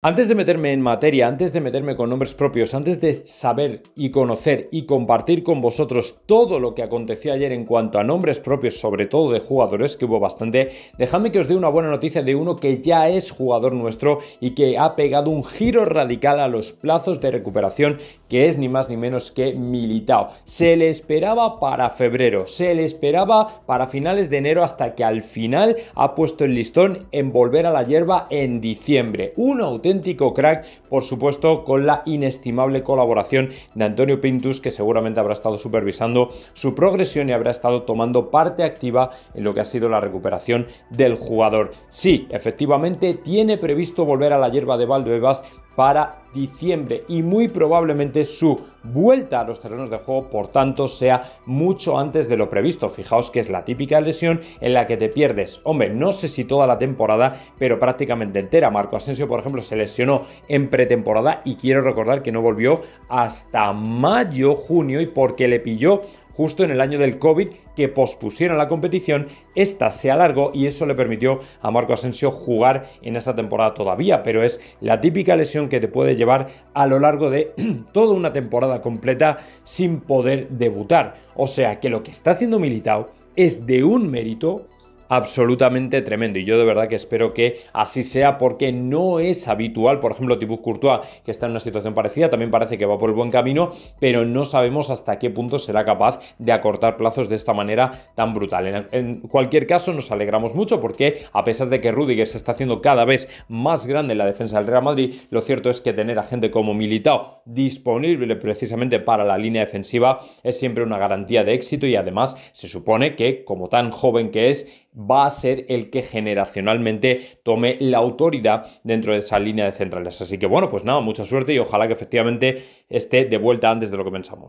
Antes de meterme en materia, antes de meterme con nombres propios, antes de saber y conocer y compartir con vosotros todo lo que aconteció ayer en cuanto a nombres propios, sobre todo de jugadores, que hubo bastante, dejadme que os dé una buena noticia de uno que ya es jugador nuestro y que ha pegado un giro radical a los plazos de recuperación, que es ni más ni menos que Militao. Se le esperaba para febrero, se le esperaba para finales de enero hasta que al final ha puesto el listón en volver a la hierba en diciembre. Uno crack, por supuesto con la inestimable colaboración de Antonio Pintus, que seguramente habrá estado supervisando su progresión y habrá estado tomando parte activa en lo que ha sido la recuperación del jugador. Sí, efectivamente tiene previsto volver a la hierba de Valdebebas para diciembre y muy probablemente su vuelta a los terrenos de juego, por tanto, sea mucho antes de lo previsto. Fijaos que es la típica lesión en la que te pierdes, hombre, no sé si toda la temporada, pero prácticamente entera. Marco Asensio, por ejemplo, se lesionó en pretemporada y quiero recordar que no volvió hasta mayo, junio y porque le pilló justo en el año del COVID que pospusieron la competición, esta se alargó y eso le permitió a Marco Asensio jugar en esa temporada todavía, pero es la típica lesión que te puede llevar a lo largo de toda una temporada completa sin poder debutar. O sea que lo que está haciendo Militao es de un mérito absolutamente tremendo. Y yo de verdad que espero que así sea porque no es habitual. Por ejemplo, Thibaut Courtois, que está en una situación parecida, también parece que va por el buen camino, pero no sabemos hasta qué punto será capaz de acortar plazos de esta manera tan brutal. En, cualquier caso, nos alegramos mucho porque a pesar de que Rudiger se está haciendo cada vez más grande en la defensa del Real Madrid, lo cierto es que tener a gente como Militao disponible precisamente para la línea defensiva es siempre una garantía de éxito y además se supone que como tan joven que es, va a ser el que generacionalmente tome la autoridad dentro de esa línea de centrales. Así que bueno, pues nada, mucha suerte y ojalá que efectivamente esté de vuelta antes de lo que pensamos.